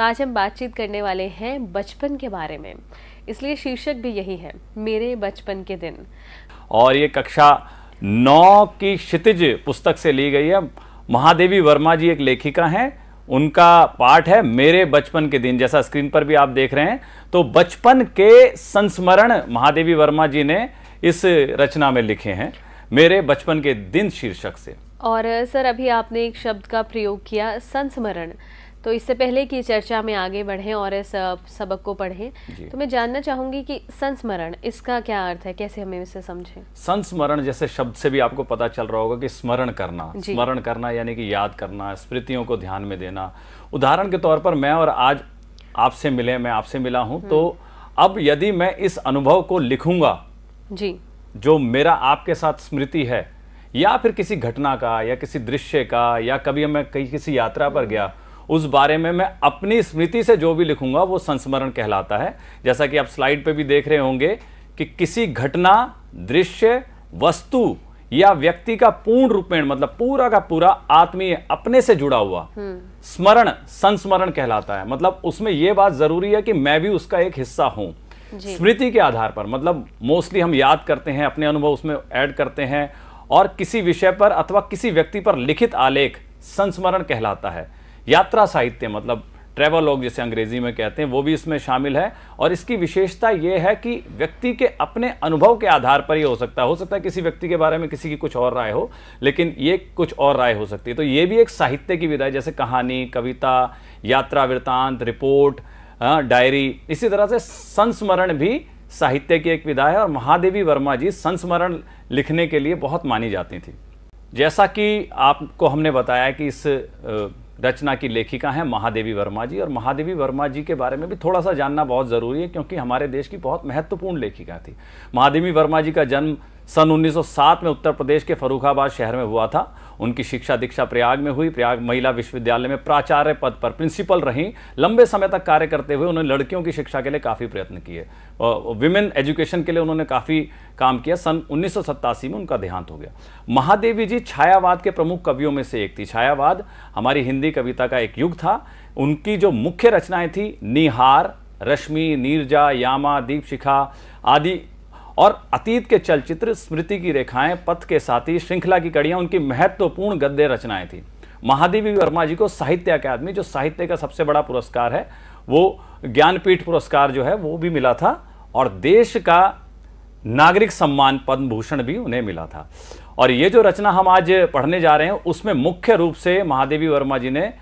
तो आज हम बातचीत करने वाले हैं बचपन के बारे में इसलिए शीर्षक भी यही है मेरे बचपन के दिन और ये कक्षा नौ की क्षितिज पुस्तक से ली गई है महादेवी वर्मा जी एक लेखिका हैं उनका पाठ है मेरे बचपन के दिन जैसा स्क्रीन पर भी आप देख रहे हैं तो बचपन के संस्मरण महादेवी वर्मा जी ने इस रचना में लिखे हैं मेरे बचपन के दिन शीर्षक से और सर अभी आपने एक शब्द का प्रयोग किया संस्मरण तो इससे पहले कि चर्चा में आगे बढ़ें और इस सबक को पढ़ें तो मैं जानना चाहूंगी कि संस्मरण इसका क्या अर्थ है कैसे हमें इसे समझें संस्मरण जैसे शब्द से भी आपको पता चल रहा होगा कि स्मरण करना स्मरण करना यानी कि याद करना स्मृतियों को ध्यान में देना उदाहरण के तौर पर मैं और आज आपसे मिले मैं आपसे मिला हूँ तो हम्म। अब यदि मैं इस अनुभव को लिखूंगा जी जो मेरा आपके साथ स्मृति है या फिर किसी घटना का या किसी दृश्य का या कभी मैं कहीं किसी यात्रा पर हम्म। गया उस बारे में मैं अपनी स्मृति से जो भी लिखूंगा वो संस्मरण कहलाता है जैसा कि आप स्लाइड पे भी देख रहे होंगे कि किसी घटना दृश्य वस्तु या व्यक्ति का पूर्ण रूपेण मतलब पूरा का पूरा आत्मीय अपने से जुड़ा हुआ हम्म। स्मरण संस्मरण कहलाता है मतलब उसमें यह बात जरूरी है कि मैं भी उसका एक हिस्सा हूं स्मृति के आधार पर मतलब मोस्टली हम याद करते हैं अपने अनुभव उसमें ऐड करते हैं और किसी विषय पर अथवा किसी व्यक्ति पर लिखित आलेख संस्मरण कहलाता है यात्रा साहित्य मतलब लॉग जिसे अंग्रेजी में कहते हैं वो भी इसमें शामिल है और इसकी विशेषता ये है कि व्यक्ति के अपने अनुभव के आधार पर ही हो सकता है हो सकता है किसी व्यक्ति के बारे में किसी की कुछ और राय हो लेकिन ये कुछ और राय हो सकती है तो ये भी एक साहित्य की विधा है जैसे कहानी कविता यात्रा वृत्तांत रिपोर्ट हाँ, डायरी इसी तरह से संस्मरण भी साहित्य की एक विधा है और महादेवी वर्मा जी संस्मरण लिखने के लिए बहुत मानी जाती थी जैसा कि आपको हमने बताया कि इस रचना की लेखिका हैं महादेवी वर्मा जी और महादेवी वर्मा जी के बारे में भी थोड़ा सा जानना बहुत ज़रूरी है क्योंकि हमारे देश की बहुत महत्वपूर्ण लेखिका थी महादेवी वर्मा जी का जन्म सन 1907 में उत्तर प्रदेश के फरुखाबाद शहर में हुआ था उनकी शिक्षा दीक्षा प्रयाग में हुई प्रयाग महिला विश्वविद्यालय में प्राचार्य पद पर प्रिंसिपल रहीं लंबे समय तक कार्य करते हुए उन्होंने लड़कियों की शिक्षा के लिए काफ़ी प्रयत्न किए विमेन एजुकेशन के लिए उन्होंने काफ़ी काम किया सन उन्नीस में उनका देहांत हो गया महादेवी जी छायावाद के प्रमुख कवियों में से एक थी छायावाद हमारी हिंदी कविता का एक युग था उनकी जो मुख्य रचनाएं थी निहार रश्मि नीरजा यामा दीपशिखा आदि और अतीत के चलचित्र स्मृति की रेखाएं पथ के साथी श्रृंखला की कड़ियां उनकी महत्वपूर्ण गद्य रचनाएं थी महादेवी वर्मा जी को साहित्य अकादमी जो साहित्य का सबसे बड़ा पुरस्कार है वो ज्ञानपीठ पुरस्कार जो है वो भी मिला था और देश का नागरिक सम्मान पद्म भूषण भी उन्हें मिला था और ये जो रचना हम आज पढ़ने जा रहे हैं उसमें मुख्य रूप से महादेवी वर्मा जी ने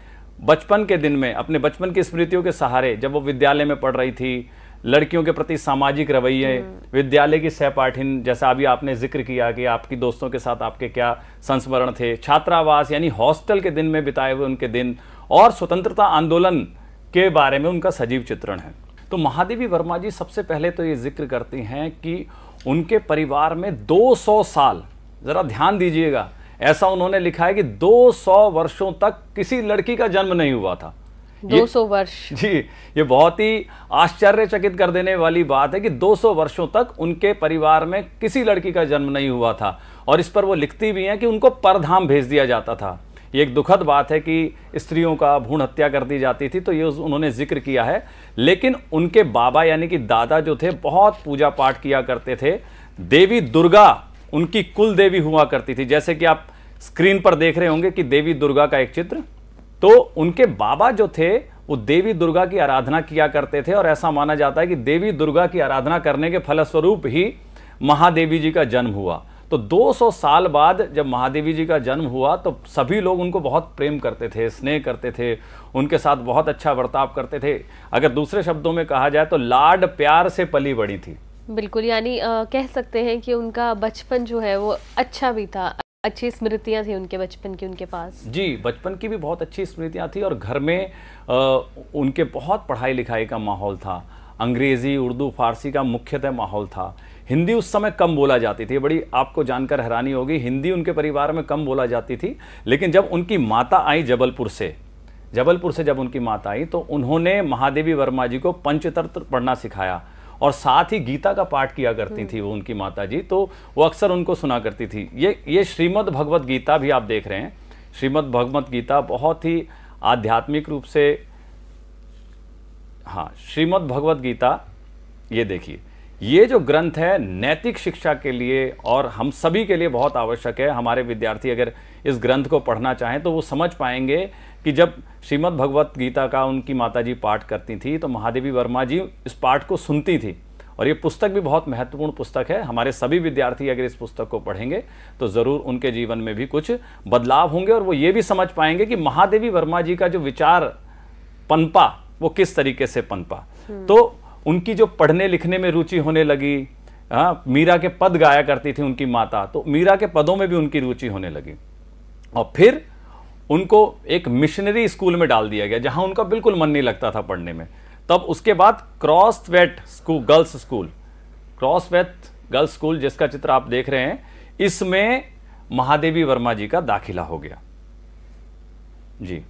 बचपन के दिन में अपने बचपन की स्मृतियों के सहारे जब वो विद्यालय में पढ़ रही थी लड़कियों के प्रति सामाजिक रवैये हम्म। विद्यालय की सहपाठिन जैसा अभी आपने जिक्र किया कि आपकी दोस्तों के साथ आपके क्या संस्मरण थे छात्रावास यानी हॉस्टल के दिन में बिताए हुए उनके दिन और स्वतंत्रता आंदोलन के बारे में उनका सजीव चित्रण है तो महादेवी वर्मा जी सबसे पहले तो ये जिक्र करती हैं कि उनके परिवार में 200 साल ज़रा ध्यान दीजिएगा ऐसा उन्होंने लिखा है कि 200 वर्षों तक किसी लड़की का जन्म नहीं हुआ था 200 वर्ष जी ये बहुत ही आश्चर्यचकित कर देने वाली बात है कि 200 वर्षों तक उनके परिवार में किसी लड़की का जन्म नहीं हुआ था और इस पर वो लिखती भी हैं कि उनको परधाम भेज दिया जाता था ये एक दुखद बात है कि स्त्रियों का भूण हत्या कर दी जाती थी तो ये उन्होंने जिक्र किया है लेकिन उनके बाबा यानी कि दादा जो थे बहुत पूजा पाठ किया करते थे देवी दुर्गा उनकी कुल देवी हुआ करती थी जैसे कि आप स्क्रीन पर देख रहे होंगे कि देवी दुर्गा का एक चित्र तो उनके बाबा जो थे वो देवी दुर्गा की आराधना किया करते थे और ऐसा माना जाता है कि देवी दुर्गा की आराधना करने के फलस्वरूप ही महादेवी जी का जन्म हुआ तो 200 साल बाद जब महादेवी जी का जन्म हुआ तो सभी लोग उनको बहुत प्रेम करते थे स्नेह करते थे उनके साथ बहुत अच्छा बर्ताव करते थे अगर दूसरे शब्दों में कहा जाए तो लाड प्यार से पली बड़ी थी बिल्कुल यानी कह सकते हैं कि उनका बचपन जो है वो अच्छा भी था अच्छी स्मृतियां थी उनके बचपन की उनके पास जी बचपन की भी बहुत अच्छी स्मृतियां थी और घर में आ, उनके बहुत पढ़ाई लिखाई का माहौल था अंग्रेज़ी उर्दू फारसी का मुख्यतः माहौल था हिंदी उस समय कम बोला जाती थी बड़ी आपको जानकर हैरानी होगी हिंदी उनके परिवार में कम बोला जाती थी लेकिन जब उनकी माता आई जबलपुर से जबलपुर से जब उनकी माता आई तो उन्होंने महादेवी वर्मा जी को पंचतंत्र पढ़ना सिखाया और साथ ही गीता का पाठ किया करती हम्म। थी वो उनकी माता जी तो वो अक्सर उनको सुना करती थी ये ये श्रीमद् भगवत गीता भी आप देख रहे हैं श्रीमद भगवत गीता बहुत ही आध्यात्मिक रूप से हाँ श्रीमद भगवत गीता ये देखिए ये जो ग्रंथ है नैतिक शिक्षा के लिए और हम सभी के लिए बहुत आवश्यक है हमारे विद्यार्थी अगर इस ग्रंथ को पढ़ना चाहें तो वो समझ पाएंगे कि जब श्रीमद् भगवत गीता का उनकी माता जी पाठ करती थी तो महादेवी वर्मा जी इस पाठ को सुनती थी और ये पुस्तक भी बहुत महत्वपूर्ण पुस्तक है हमारे सभी विद्यार्थी अगर इस पुस्तक को पढ़ेंगे तो ज़रूर उनके जीवन में भी कुछ बदलाव होंगे और वो ये भी समझ पाएंगे कि महादेवी वर्मा जी का जो विचार पनपा वो किस तरीके से पनपा हम्म। तो उनकी जो पढ़ने लिखने में रुचि होने लगी हाँ मीरा के पद गाया करती थी उनकी माता तो मीरा के पदों में भी उनकी रुचि होने लगी और फिर उनको एक मिशनरी स्कूल में डाल दिया गया जहां उनका बिल्कुल मन नहीं लगता था पढ़ने में तब उसके बाद Crosthwaite school girls school Crosthwaite girls school जिसका चित्र आप देख रहे हैं इसमें महादेवी वर्मा जी का दाखिला हो गया जी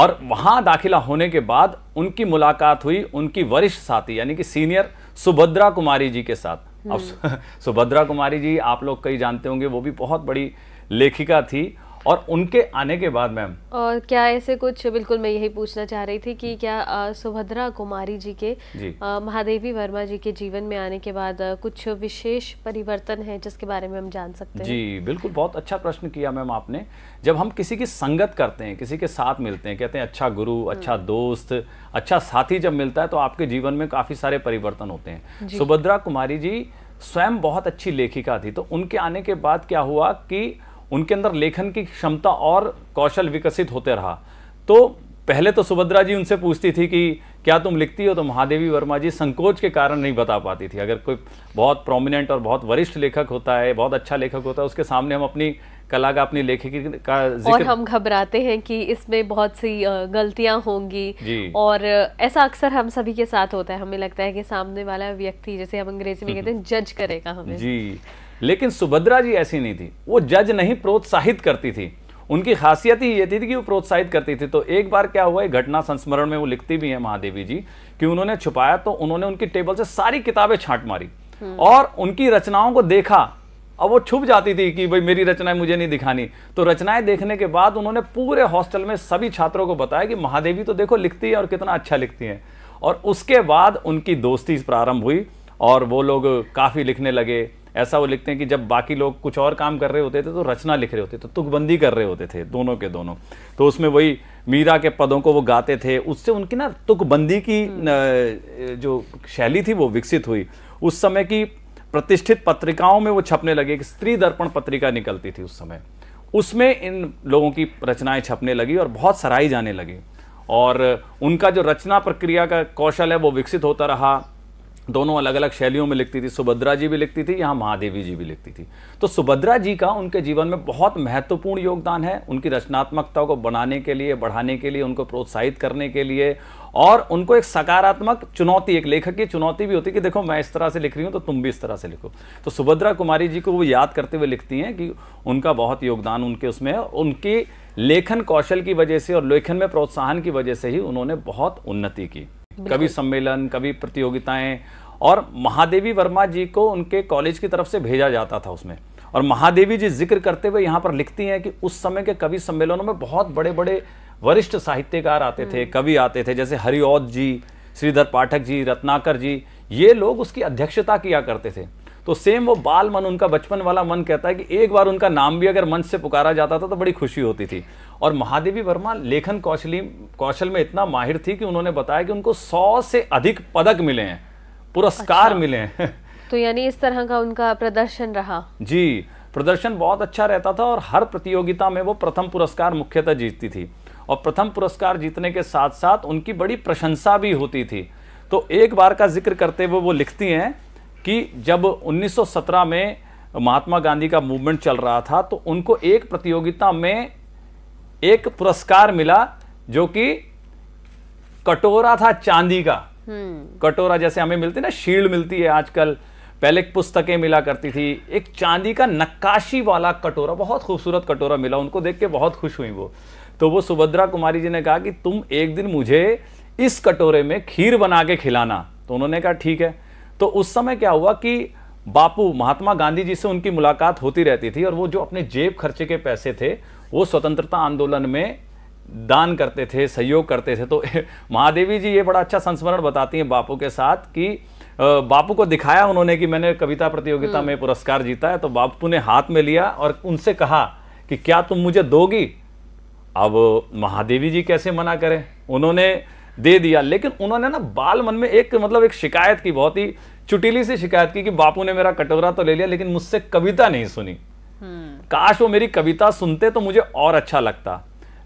और वहां दाखिला होने के बाद उनकी मुलाकात हुई उनकी वरिष्ठ साथी यानी कि सीनियर सुभद्रा कुमारी जी के साथ अब हम्म। सुभद्रा कुमारी जी आप लोग कई जानते होंगे वो भी बहुत बड़ी लेखिका थी और उनके आने के बाद मैम और क्या ऐसे कुछ बिल्कुल मैं यही पूछना चाह रही थी कि क्या सुभद्रा कुमारी जी के महादेवी वर्मा जी के जीवन में आने के बाद कुछ विशेष परिवर्तन है जिसके बारे में हम जान सकते हैं जी बिल्कुल बहुत अच्छा प्रश्न किया मैम आपने जब हम किसी की संगत करते हैं किसी के साथ मिलते हैं कहते हैं अच्छा गुरु हम्म। अच्छा दोस्त अच्छा साथी जब मिलता है तो आपके जीवन में काफी सारे परिवर्तन होते हैं सुभद्रा कुमारी जी स्वयं बहुत अच्छी लेखिका थी तो उनके आने के बाद क्या हुआ कि उनके अंदर लेखन की क्षमता और कौशल विकसित होते रहा तो पहले तो सुभद्रा जी उनसे पूछती थी कि क्या तुम लिखती हो तो महादेवी वर्मा जी संकोच के कारण नहीं बता पाती थी अगर कोई बहुत प्रोमिनेंट और बहुत वरिष्ठ लेखक होता है बहुत अच्छा लेखक होता है उसके सामने हम अपनी कला का अपनी लेखकी का जिक्र और हम घबराते हैं कि इसमें बहुत सी गलतियां होंगी और ऐसा अक्सर हम सभी के साथ होता है हमें लगता है कि सामने वाला व्यक्ति जैसे हम अंग्रेजी में कहते हैं जज करेगा हमें जी लेकिन सुभद्रा जी ऐसी नहीं थी वो जज नहीं प्रोत्साहित करती थी उनकी खासियत ही ये थी कि वो प्रोत्साहित करती थी तो एक बार क्या हुआ घटना संस्मरण में वो लिखती भी है महादेवी जी कि उन्होंने छुपाया तो उन्होंने उनकी टेबल से सारी किताबें छांट मारी हम्म। और उनकी रचनाओं को देखा अब वो छुप जाती थी कि भाई मेरी रचनाएं मुझे नहीं दिखानी तो रचनाएं देखने के बाद उन्होंने पूरे हॉस्टल में सभी छात्रों को बताया कि महादेवी तो देखो लिखती है और कितना अच्छा लिखती है और उसके बाद उनकी दोस्ती प्रारंभ हुई और वो लोग काफ़ी लिखने लगे ऐसा वो लिखते हैं कि जब बाकी लोग कुछ और काम कर रहे होते थे तो रचना लिख रहे होते थे तो तुकबंदी कर रहे होते थे दोनों के दोनों तो उसमें वही मीरा के पदों को वो गाते थे उससे उनकी ना तुकबंदी की हम्म। जो शैली थी वो विकसित हुई उस समय की प्रतिष्ठित पत्रिकाओं में वो छपने लगे एक स्त्री दर्पण पत्रिका निकलती थी उस समय उसमें इन लोगों की रचनाएं छपने लगी और बहुत सराही जाने लगी और उनका जो रचना प्रक्रिया का कौशल है वो विकसित होता रहा दोनों अलग अलग शैलियों में लिखती थी सुभद्रा जी भी लिखती थी यहाँ महादेवी जी भी लिखती थी तो सुभद्रा जी का उनके जीवन में बहुत महत्वपूर्ण योगदान है उनकी रचनात्मकता को बनाने के लिए बढ़ाने के लिए उनको प्रोत्साहित करने के लिए और उनको एक सकारात्मक चुनौती एक लेखक की चुनौती भी होती है कि देखो मैं इस तरह से लिख रही हूँ तो तुम भी इस तरह से लिखो तो सुभद्रा कुमारी जी को वो याद करते हुए लिखती हैं कि उनका बहुत योगदान उनके उसमें है उनकी लेखन कौशल की वजह से और लेखन में प्रोत्साहन की वजह से ही उन्होंने बहुत उन्नति की कभी सम्मेलन कभी प्रतियोगिताएं और महादेवी वर्मा जी को उनके कॉलेज की तरफ से भेजा जाता था उसमें और महादेवी जी जिक्र करते हुए यहाँ पर लिखती हैं कि उस समय के कवि सम्मेलनों में बहुत बड़े बड़े वरिष्ठ साहित्यकार आते थे हम्म। कवि आते थे जैसे हरिऔद जी श्रीधर पाठक जी रत्नाकर जी ये लोग उसकी अध्यक्षता किया करते थे तो सेम वो बाल मन उनका बचपन वाला मन कहता है कि एक बार उनका नाम भी अगर मंच से पुकारा जाता था तो बड़ी खुशी होती थी और महादेवी वर्मा लेखन कौशली कौशल में इतना माहिर थी कि उन्होंने बताया कि उनको सौ से अधिक पदक मिले हैं पुरस्कार अच्छा। मिले तो यानी इस तरह का उनका प्रदर्शन रहा जी प्रदर्शन बहुत अच्छा रहता था और हर प्रतियोगिता में वो प्रथम पुरस्कार मुख्यतः जीतती थी और प्रथम पुरस्कार जीतने के साथ साथ उनकी बड़ी प्रशंसा भी होती थी तो एक बार का जिक्र करते हुए वो लिखती हैं कि जब 1917 में महात्मा गांधी का मूवमेंट चल रहा था तो उनको एक प्रतियोगिता में एक पुरस्कार मिला जो कि कटोरा था चांदी का हम्म। कटोरा जैसे हमें मिलती ना शील्ड मिलती है आजकल पहले पुस्तकें मिला करती थी एक चांदी का नक्काशी वाला कटोरा बहुत खूबसूरत कटोरा मिला उनको देख के बहुत खुश हुई वो तो वो सुभद्रा कुमारी जी ने कहा कि तुम एक दिन मुझे इस कटोरे में खीर बना के खिलाना तो उन्होंने कहा ठीक है तो उस समय क्या हुआ कि बापू महात्मा गांधी जी से उनकी मुलाकात होती रहती थी और वो जो अपने जेब खर्चे के पैसे थे वो स्वतंत्रता आंदोलन में दान करते थे सहयोग करते थे तो महादेवी जी ये बड़ा अच्छा संस्मरण बताती हैं बापू के साथ कि बापू को दिखाया उन्होंने कि मैंने कविता प्रतियोगिता में हम्म। पुरस्कार जीता है तो बापू ने हाथ में लिया और उनसे कहा कि क्या तुम मुझे दोगी अब महादेवी जी कैसे मना करें उन्होंने दे दिया लेकिन उन्होंने ना बाल मन में एक मतलब एक शिकायत की बहुत ही चुटिली सी शिकायत की कि बापू ने मेरा कटोरा तो ले लिया लेकिन मुझसे कविता नहीं सुनी हम्म। काश वो मेरी कविता सुनते तो मुझे और अच्छा लगता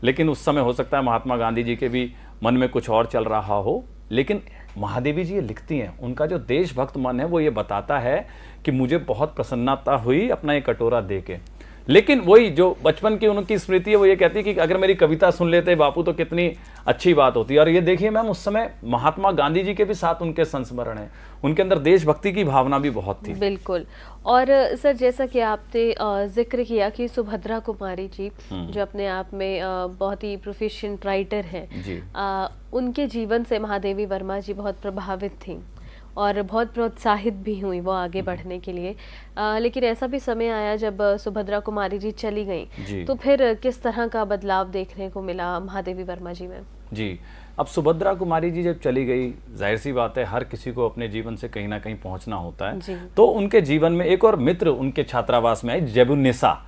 लेकिन उस समय हो सकता है महात्मा गांधी जी के भी मन में कुछ और चल रहा हो लेकिन महादेवी जी ये लिखती हैं उनका जो देशभक्त मन है वो ये बताता है कि मुझे बहुत प्रसन्नता हुई अपना ये कटोरा दे के लेकिन वही जो बचपन की उनकी स्मृति है वो ये कहती है कि अगर मेरी कविता सुन लेते बापू तो कितनी अच्छी बात होती है और ये देखिए मैम उस समय महात्मा गांधी जी के भी साथ उनके संस्मरण है उनके अंदर देशभक्ति की भावना भी बहुत थी बिल्कुल और सर जैसा कि आपने जिक्र किया कि सुभद्रा कुमारी जी हम्म। जो अपने आप में बहुत ही प्रोफेशन राइटर हैं उनके जीवन से महादेवी वर्मा जी बहुत प्रभावित थी और बहुत प्रोत्साहित भी हुई वो आगे हम्म। बढ़ने के लिए आ, लेकिन ऐसा भी समय आया जब सुभद्रा कुमारी जी चली गई तो फिर किस तरह का बदलाव देखने को मिला महादेवी वर्मा जी में जी अब सुभद्रा कुमारी जी जब चली गई जाहिर सी बात है हर किसी को अपने जीवन से कहीं ना कहीं पहुंचना होता है तो उनके जीवन में एक और मित्र उनके छात्रावास में आई जैबुन्निसा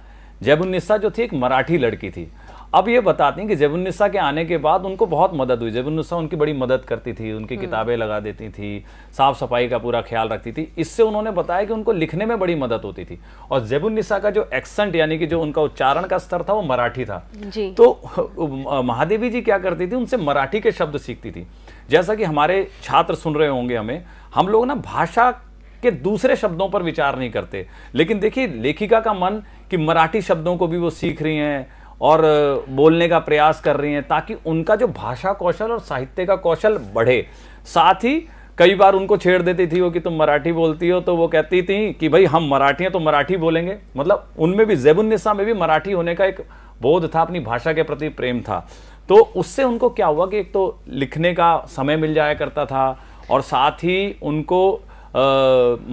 जैबुन्निसा जो थी एक मराठी लड़की थी अब ये बताती हैं कि जैबुलनसा के आने के बाद उनको बहुत मदद हुई जैबुलनसा उनकी बड़ी मदद करती थी उनकी हम्म। किताबें लगा देती थी साफ सफाई का पूरा ख्याल रखती थी इससे उन्होंने बताया कि उनको लिखने में बड़ी मदद होती थी और जैबुलनसा का जो एक्सेंट यानी कि जो उनका उच्चारण का स्तर था वो मराठी था तो महादेवी जी क्या करती थी उनसे मराठी के शब्द सीखती थी जैसा कि हमारे छात्र सुन रहे होंगे हमें हम लोग ना भाषा के दूसरे शब्दों पर विचार नहीं करते लेकिन देखिए लेखिका का मन कि मराठी शब्दों को भी वो सीख रही हैं और बोलने का प्रयास कर रही हैं ताकि उनका जो भाषा कौशल और साहित्य का कौशल बढ़े साथ ही कई बार उनको छेड़ देती थी वो कि तुम मराठी बोलती हो तो वो कहती थी कि भाई हम मराठी हैं तो मराठी बोलेंगे मतलब उनमें भी जैबुलनिसा में भी मराठी होने का एक बोध था अपनी भाषा के प्रति प्रेम था तो उससे उनको क्या हुआ कि एक तो लिखने का समय मिल जाया करता था और साथ ही उनको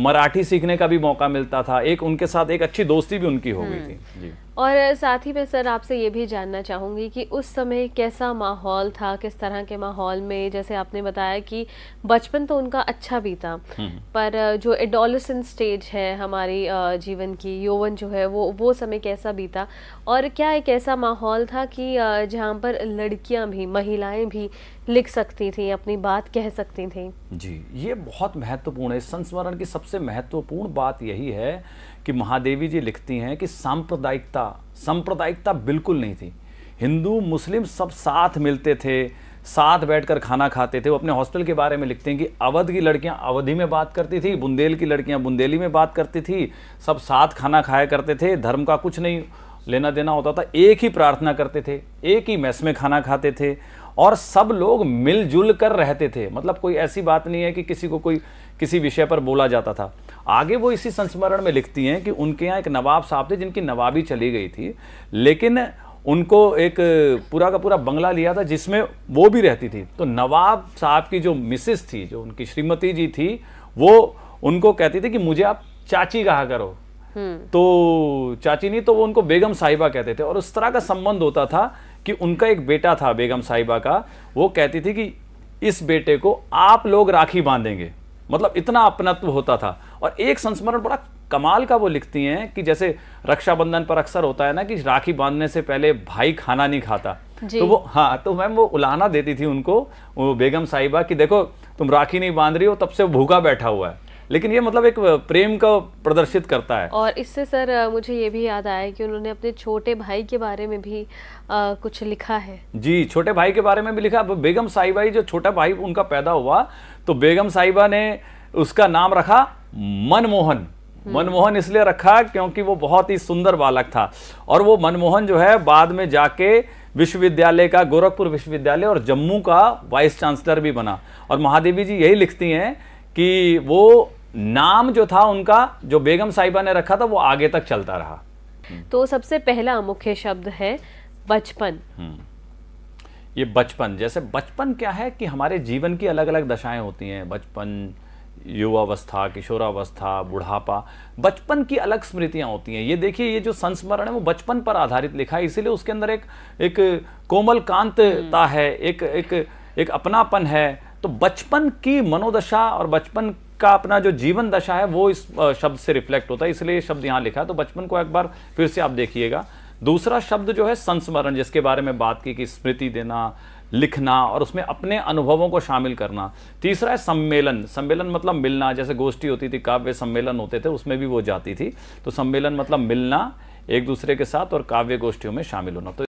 मराठी सीखने का भी मौका मिलता था एक उनके साथ एक अच्छी दोस्ती भी उनकी हो गई हम्म। थी जी और साथ ही मैं सर आपसे ये भी जानना चाहूँगी कि उस समय कैसा माहौल था किस तरह के माहौल में जैसे आपने बताया कि बचपन तो उनका अच्छा बीता हम्म, हम्म। पर जो एडोलसन स्टेज है हमारी जीवन की यौवन जो है वो वो समय कैसा बीता और क्या एक ऐसा माहौल था कि जहाँ पर लड़कियाँ भी महिलाएँ भी लिख सकती थी अपनी बात कह सकती थी जी ये बहुत महत्वपूर्ण है संस्मरण की सबसे महत्वपूर्ण बात यही है कि महादेवी जी लिखती हैं कि सांप्रदायिकता सांप्रदायिकता बिल्कुल नहीं थी हिंदू मुस्लिम सब साथ मिलते थे साथ बैठकर खाना खाते थे वो अपने हॉस्टल के बारे में लिखते हैं कि अवध की लड़कियां अवधि में बात करती थी बुंदेल की लड़कियां बुंदेली में बात करती थी सब साथ खाना खाया करते थे धर्म का कुछ नहीं लेना देना होता था एक ही प्रार्थना करते थे एक ही मैस में खाना खाते थे और सब लोग मिलजुल कर रहते थे मतलब कोई ऐसी बात नहीं है कि किसी को कोई किसी विषय पर बोला जाता था आगे वो इसी संस्मरण में लिखती हैं कि उनके यहाँ एक नवाब साहब थे जिनकी नवाबी चली गई थी लेकिन उनको एक पूरा का पूरा बंगला लिया था जिसमें वो भी रहती थी तो नवाब साहब की जो मिसिस थी जो उनकी श्रीमती जी थी वो उनको कहती थी कि मुझे आप चाची कहा करो हम्म। तो चाची नहीं तो वो उनको बेगम साहिबा कहते थे और उस तरह का संबंध होता था कि उनका एक बेटा था बेगम साहिबा का वो कहती थी कि इस बेटे को आप लोग राखी बांधेंगे मतलब इतना अपनत्व होता था और एक संस्मरण बड़ा कमाल का वो लिखती हैं कि जैसे रक्षाबंधन पर अक्सर होता है ना कि राखी बांधने से पहले भाई खाना नहीं खाता तो वो हाँ तो मैम वो उलाना देती थी उनको वो बेगम साहिबा कि देखो तुम राखी नहीं बांध रही हो तब से भूखा बैठा हुआ है लेकिन ये मतलब एक प्रेम का प्रदर्शित करता है और इससे सर मुझे ये भी याद आया कि उन्होंने अपने छोटे भाई के बारे में भी आ, कुछ लिखा है जी छोटे भाई के बारे में भी लिखा बेगम साहिबा जो छोटा भाई उनका पैदा हुआ तो बेगम साहिबा ने उसका नाम रखा मनमोहन हम्म। मनमोहन इसलिए रखा क्योंकि वो बहुत ही सुंदर बालक था और वो मनमोहन जो है बाद में जाके विश्वविद्यालय का गोरखपुर विश्वविद्यालय और जम्मू का वाइस चांसलर भी बना और महादेवी जी यही लिखती हैं कि वो नाम जो था उनका जो बेगम साहिबा ने रखा था वो आगे तक चलता रहा हम्म। तो सबसे पहला मुख्य शब्द है बचपन हम्म। ये बचपन जैसे बचपन क्या है कि हमारे जीवन की अलग अलग दशाएं होती हैं बचपन युवावस्था किशोरावस्था बुढ़ापा बचपन की अलग स्मृतियां होती हैं ये देखिए ये जो संस्मरण है वो बचपन पर आधारित लिखा है इसीलिए उसके अंदर एक एक कोमल कांतता है एक एक एक अपनापन है तो बचपन की मनोदशा और बचपन का अपना जो जीवन दशा है वो इस शब्द से रिफ्लेक्ट होता है इसलिए शब्द यहाँ लिखा है तो बचपन को एक बार फिर से आप देखिएगा दूसरा शब्द जो है संस्मरण जिसके बारे में बात की कि स्मृति देना लिखना और उसमें अपने अनुभवों को शामिल करना तीसरा है सम्मेलन सम्मेलन मतलब मिलना जैसे गोष्ठी होती थी काव्य सम्मेलन होते थे उसमें भी वो जाती थी तो सम्मेलन मतलब मिलना एक दूसरे के साथ और काव्य गोष्ठियों में शामिल होना तो